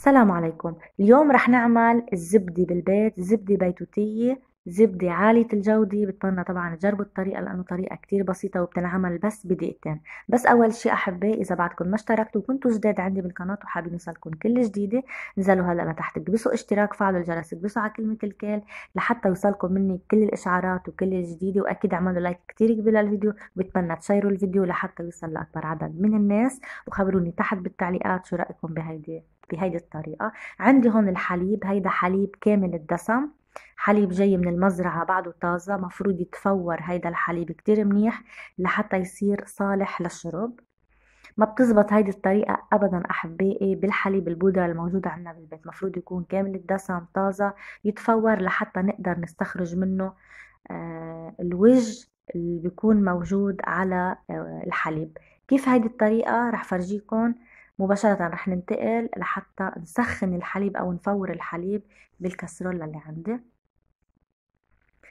السلام عليكم اليوم رح نعمل الزبدة بالبيت زبدة بيتوتية زبدة عالية الجودة بتمنى طبعا تجربوا الطريقة لأنه طريقة كتير بسيطة وبتنعمل بس بدقيقتين بس أول شيء أحبائي إذا بعدكم ما اشتركتوا وكنتوا جداد عندي بالقناة وحابين يوصلكم كل جديدة انزلوا هلا لتحت اكبسوا اشتراك فعلوا الجرس اكبسوا على كلمة الكال لحتى يوصلكم مني كل الإشعارات وكل الجديدة وأكيد اعملوا لايك كتير كبير للفيديو بتمنى تشيروا الفيديو لحتى يوصل لأكبر عدد من الناس وخبروني تحت بالتعليقات شو رأيكم بهيدي بهيدي الطريقة عندي هون الحليب هيدا حليب كامل الدسم حليب جاي من المزرعة بعده طازة مفروض يتفور هيدا الحليب كتير منيح لحتى يصير صالح للشرب ما بتزبط هيدي الطريقة أبدا أحبائي بالحليب البودرة الموجودة عندنا بالبيت مفروض يكون كامل الدسم طازة يتفور لحتى نقدر نستخرج منه آه، الوج اللي بيكون موجود على آه، الحليب كيف هيدي الطريقة رح فرجيكم مباشرة رح ننتقل لحتى نسخن الحليب أو نفور الحليب بالكسرولة اللي عندي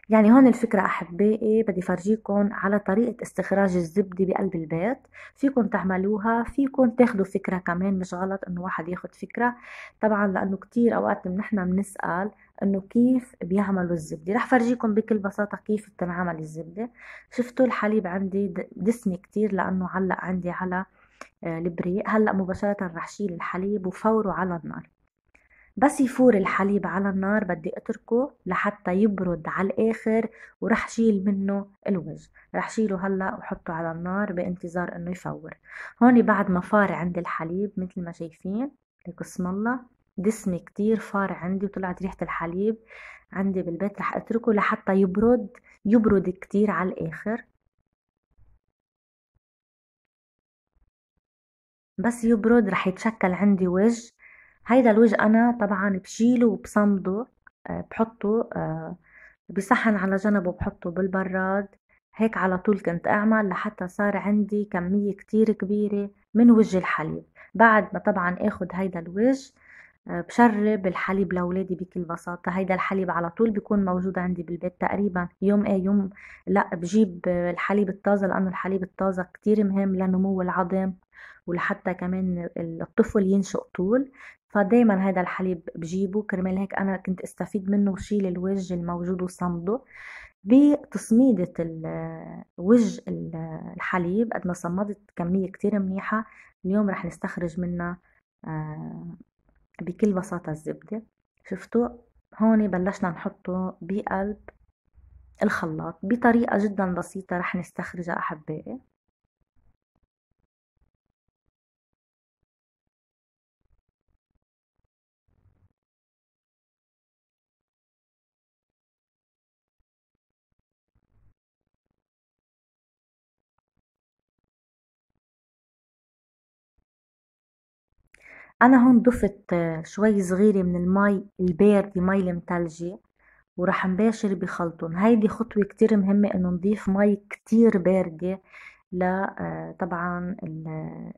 يعني هون الفكرة أحبائي بدي فرجيكم على طريقة استخراج الزبدة بقلب البيت فيكم تعملوها فيكم تاخدوا فكرة كمان مش غلط إنه واحد ياخد فكرة طبعا لأنه كتير أوقات نحن بنسأل إنه كيف بيعملوا الزبدة رح فرجيكم بكل بساطة كيف بتنعمل الزبدة شفتوا الحليب عندي دسمة كتير لأنه علق عندي على البريق آه، هلا مباشره رح شيل الحليب وفوره على النار بس يفور الحليب على النار بدي اتركه لحتى يبرد على الاخر ورح شيل منه الوجه رح شيله هلا وحطه على النار بانتظار انه يفور هون بعد ما فار عندي الحليب مثل ما شايفين لك اسم الله دسمة كتير فار عندي وطلعت ريحة الحليب عندي بالبيت رح اتركه لحتى يبرد يبرد كتير على الاخر بس يبرد رح يتشكل عندي وجه هيدا الوجه انا طبعا بشيله وبصمده آه، بحطه آه، بصحن على جنب وبحطه بالبراد هيك على طول كنت اعمل لحتى صار عندي كمية كتير كبيرة من وجه الحليب بعد ما طبعا اخد هيدا الوجه آه، بشرب الحليب لاولادي بكل بساطه هيدا الحليب على طول بيكون موجود عندي بالبيت تقريبا يوم ايه يوم لا بجيب الحليب الطازه لانه الحليب الطازه كتير مهم لنمو العظم ولحتى كمان الطفل ينشئ طول فدايما هذا الحليب بجيبه كرمال هيك انا كنت استفيد منه وشيل الوج الموجود وصمده بتصميدة وج الحليب قد ما صمدت كمية كتير منيحة اليوم رح نستخرج منها آه، بكل بساطة الزبدة شفتوا هون بلشنا نحطه بقلب الخلاط بطريقة جدا بسيطة رح نستخرجها أحبائي انا هون ضفت آه، شوي صغيرة من المي الباردة مي المتلجة وراح نباشر بخلطهم هيدي خطوة كتير مهمة انه نضيف مي كتير باردة ل آه، طبعا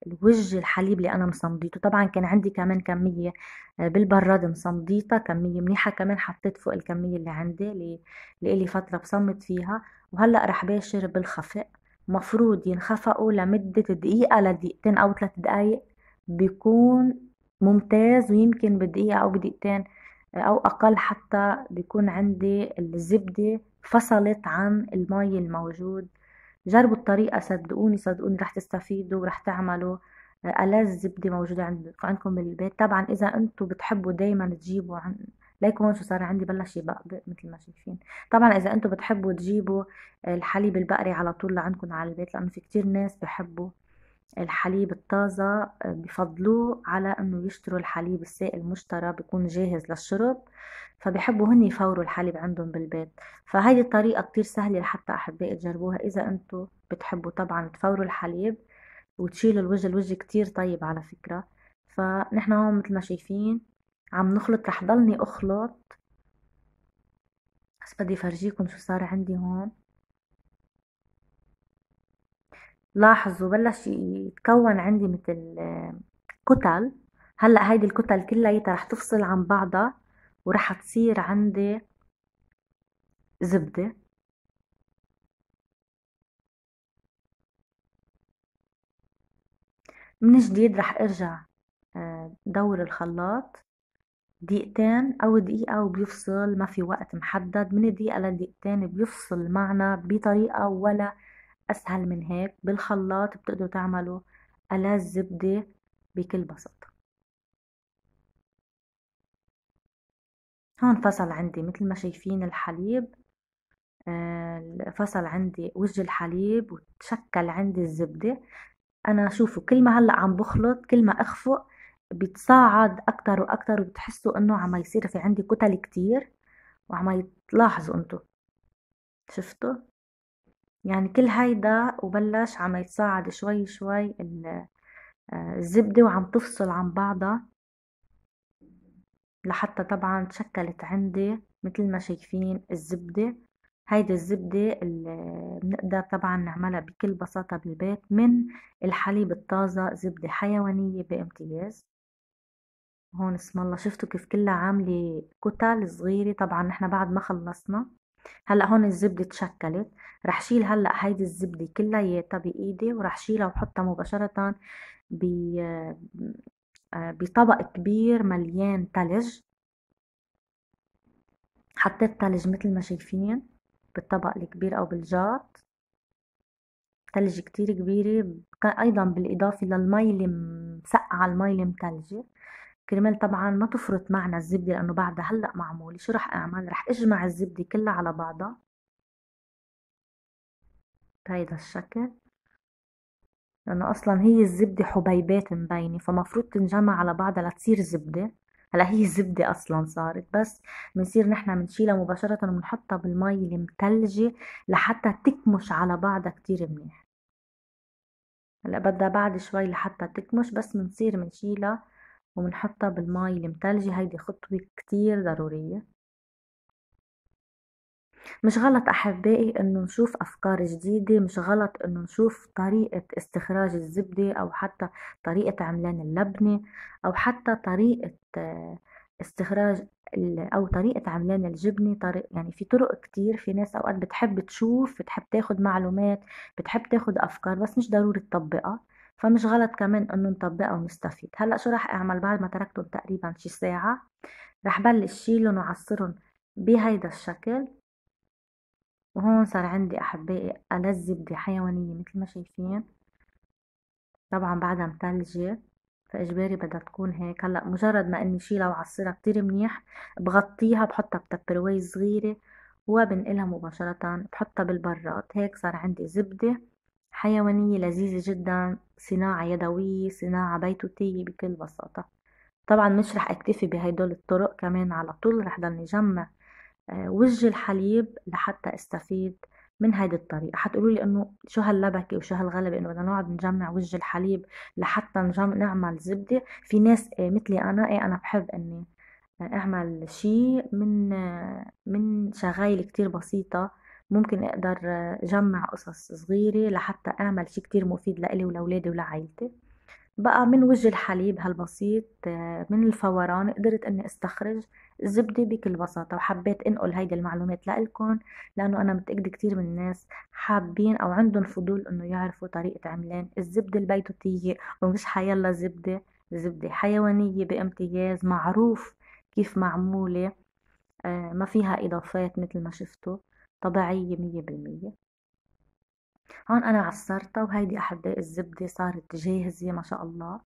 الوج الحليب اللي انا مصمديته طبعا كان عندي كمان كمية آه، بالبراد مصمديتها كمية منيحة كمان حطيت فوق الكمية اللي عندي اللي لي فترة بصمت فيها وهلا رح باشر بالخفق مفروض ينخفقوا لمدة دقيقة لدقيقتين او ثلاث دقايق بيكون ممتاز ويمكن بدقيقة أو بدقيقتين أو أقل حتى بيكون عندي الزبدة فصلت عن المي الموجود جربوا الطريقة صدقوني صدقوني رح تستفيدوا ورح تعملوا ألذ زبدة موجودة عندكم بالبيت طبعا إذا أنتم بتحبوا دايما تجيبوا عن... ليكون شو صار عندي بلش يبقبق مثل ما شايفين طبعا اذا انتم بتحبوا تجيبوا الحليب البقري على طول لعندكم على البيت لانه في كتير ناس بحبوا الحليب الطازة آه، بفضلوه على انه يشتروا الحليب السائل مشترى بيكون جاهز للشرب فبحبوا هن يفوروا الحليب عندهم بالبيت فهذه الطريقة كتير سهلة لحتى احبائي تجربوها اذا انتو بتحبوا طبعا تفوروا الحليب وتشيلوا الوجه الوجه كتير طيب على فكرة فنحن هون مثل ما شايفين عم نخلط رح ضلني اخلط بس بدي فرجيكم شو صار عندي هون لاحظوا بلش يتكون عندي مثل كتل هلا هيدي الكتل كلياتها رح تفصل عن بعضها ورح تصير عندي زبدة من جديد رح ارجع آه، دور الخلاط دقيقتين او دقيقة وبيفصل ما في وقت محدد من دقيقة لدقيقتين بيفصل معنا بطريقة ولا أسهل من هيك بالخلاط بتقدروا تعملوا ألذ زبدة بكل بساطة هون فصل عندي مثل ما شايفين الحليب آه، فصل عندي وجه الحليب وتشكل عندي الزبدة أنا شوفوا كل ما هلأ عم بخلط كل ما أخفق بتصاعد أكتر وأكتر وبتحسوا إنه عم يصير في عندي كتل كتير وعم تلاحظوا أنتوا شفتوا يعني كل هيدا وبلش عم يتصاعد شوي شوي آه، الزبدة وعم تفصل عن بعضها لحتى طبعا تشكلت عندي مثل ما شايفين الزبدة هيدي الزبدة اللي آه، بنقدر طبعا نعملها بكل بساطة بالبيت من الحليب الطازة زبدة حيوانية بامتياز هون اسم الله شفتوا كيف كلها عاملة كتل صغيرة طبعا نحنا بعد ما خلصنا هلا هون الزبدة تشكلت رح شيل هلا هيدي الزبدة كلياتها بإيدي ورح شيلها وحطها مباشرة ب آه، بطبق كبير مليان تلج حطيت تلج مثل ما شايفين بالطبق الكبير او بالجات تلج كتير كبيرة ايضا بالاضافة للمي اللي مسقعة المي اللي متلجة كرمال طبعا ما تفرط معنا الزبدة لأنه بعدها هلأ معمولة شو رح أعمل رح أجمع الزبدة كلها على بعضها بهيدا الشكل لأنه أصلا هي الزبدة حبيبات مبينة فمفروض تنجمع على بعضها لتصير زبدة هلا هي زبدة أصلا صارت بس بنصير نحن بنشيلها مباشرة وبنحطها بالمي المتلجة لحتى تكمش على بعضها كتير منيح هلا بدها بعد شوي لحتى تكمش بس بنصير بنشيلها وبنحطها بالماء المتلجة هيدي خطوة كتير ضرورية مش غلط أحبائي إنه نشوف أفكار جديدة مش غلط إنه نشوف طريقة استخراج الزبدة أو حتى طريقة عملان اللبنة أو حتى طريقة آه، استخراج أو طريقة عملان الجبنة طريق يعني في طرق كتير في ناس أوقات بتحب تشوف بتحب تاخد معلومات بتحب تاخد أفكار بس مش ضروري تطبقها فمش غلط كمان انه نطبقها ونستفيد هلا شو رح اعمل بعد ما تركتهم تقريبا شي ساعة رح بلش شيلهم وعصرهم بهيدا الشكل وهون صار عندي احبائي ألذ زبدة حيوانية مثل ما شايفين طبعا بعدها متلجة فاجباري بدها تكون هيك هلا مجرد ما اني شيلها وعصرها كتير منيح بغطيها بحطها بتبروي صغيرة وبنقلها مباشرة بحطها بالبراد هيك صار عندي زبدة حيوانية لذيذة جدا صناعة يدوية صناعة بيتوتية بكل بساطة طبعا مش رح اكتفي بهدول الطرق كمان على طول رح ضلني جمع آه، وج الحليب لحتى استفيد من هيدي الطريقة حتقولوا لي انه شو هاللبكة وشو هالغلبة انه بدنا نقعد نجمع وج الحليب لحتى نجمع نعمل زبدة في ناس آه، مثلي انا ايه انا بحب اني آه، اعمل شيء من من شغايل كتير بسيطة ممكن اقدر جمع قصص صغيرة لحتى اعمل شيء كتير مفيد لإلي ولولادي ولعائلتي بقى من وجه الحليب هالبسيط من الفوران قدرت اني استخرج الزبدة بكل بساطة وحبيت انقل هيدي المعلومات لإلكن لانه انا متأكدة كتير من الناس حابين او عندهم فضول انه يعرفوا طريقة عملان الزبدة البيتوتية ومش حيلا زبدة زبدة حيوانية بامتياز معروف كيف معمولة آه، ما فيها اضافات مثل ما شفتوا طبيعية مية بالمية هون أنا عصرتها وهيدي أحد الزبدة صارت جاهزة ما شاء الله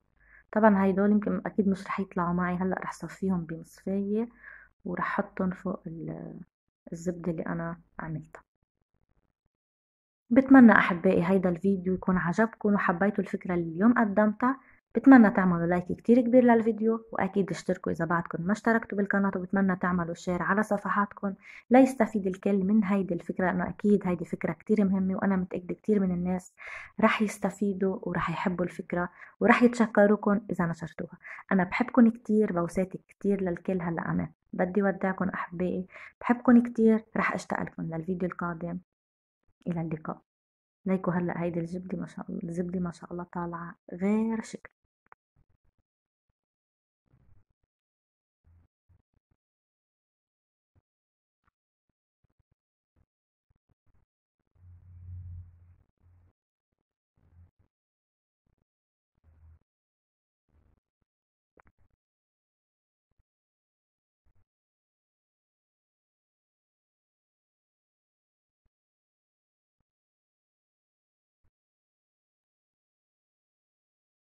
طبعا هيدول يمكن أكيد مش رح يطلعوا معي هلأ رح صفيهم بمصفاية ورح حطهم فوق الزبدة اللي أنا عملتها بتمنى أحبائي هيدا الفيديو يكون عجبكم وحبيتوا الفكرة اللي اليوم قدمتها بتمنى تعملوا لايك كتير كبير للفيديو واكيد اشتركوا اذا بعدكم ما اشتركتوا بالقناة وبتمنى تعملوا شير على صفحاتكم ليستفيد الكل من هيدي الفكرة انه اكيد هيدي فكرة كتير مهمة وانا متأكدة كتير من الناس رح يستفيدوا ورح يحبوا الفكرة ورح يتشكروكم اذا نشرتوها انا بحبكم كتير بوساتي كتير للكل هلا انا بدي ودعكم احبائي بحبكم كتير رح اشتاق لكم للفيديو القادم الى اللقاء ليكو هلا هيدي الزبده ما شاء الله الزبده ما شاء الله طالعه غير شكل